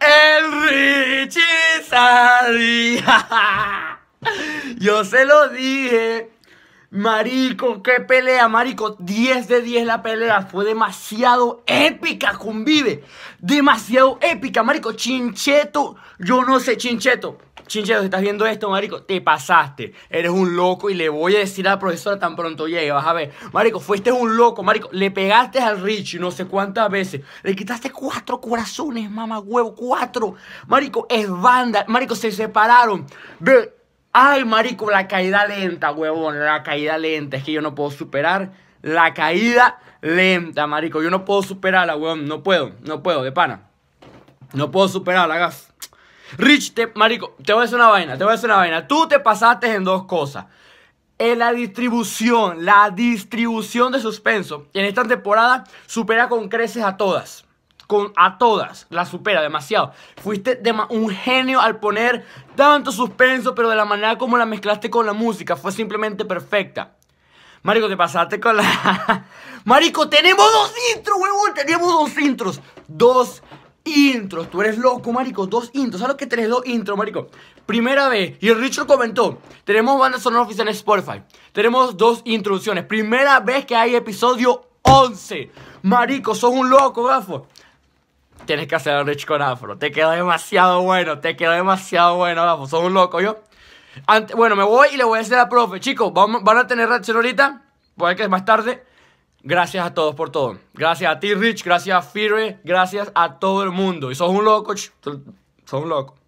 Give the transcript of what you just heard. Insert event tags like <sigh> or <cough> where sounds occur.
El Richie <laughs> Yo se lo dije. Marico, qué pelea, Marico. 10 de 10 la pelea. Fue demasiado épica, convive. Demasiado épica, Marico. Chincheto. Yo no sé, Chincheto. Chinchero, si estás viendo esto, marico, te pasaste. Eres un loco y le voy a decir a la profesora tan pronto llegue, vas a ver. Marico, fuiste un loco, marico. Le pegaste al Richie no sé cuántas veces. Le quitaste cuatro corazones, mamá huevo, cuatro. Marico, es banda. Marico, se separaron. Ay, marico, la caída lenta, huevón, la caída lenta. Es que yo no puedo superar la caída lenta, marico. Yo no puedo superarla, huevón. No puedo, no puedo, de pana. No puedo superarla, gas. Rich, marico, te voy a decir una vaina, te voy a decir una vaina. Tú te pasaste en dos cosas. En eh, la distribución, la distribución de suspenso en esta temporada supera con creces a todas. Con, a todas, la supera demasiado. Fuiste un genio al poner tanto suspenso, pero de la manera como la mezclaste con la música, fue simplemente perfecta. Marico, te pasaste con la. <laughs> Marico, tenemos dos intros, huevón. Tenemos dos intros. Dos intros. Tú eres loco, marico. Dos intros. ¿Sabes lo que tenés dos intros, marico? Primera vez. Y el Richard comentó. Tenemos banda sonora oficial en Spotify. Tenemos dos introducciones. Primera vez que hay episodio 11. Marico, sos un loco, gafo. Tienes que hacer a Rich con afro. Te quedó demasiado bueno. Te quedó demasiado bueno, gafo. Sos un loco, yo. bueno, me voy y le voy a decir a profe. Chicos, van a tener reacción ahorita. Voy a que más tarde. Gracias a todos por todo. Gracias a ti, Rich. Gracias a Fire. Gracias a todo el mundo. Y sos un loco. Ch. Sos un loco.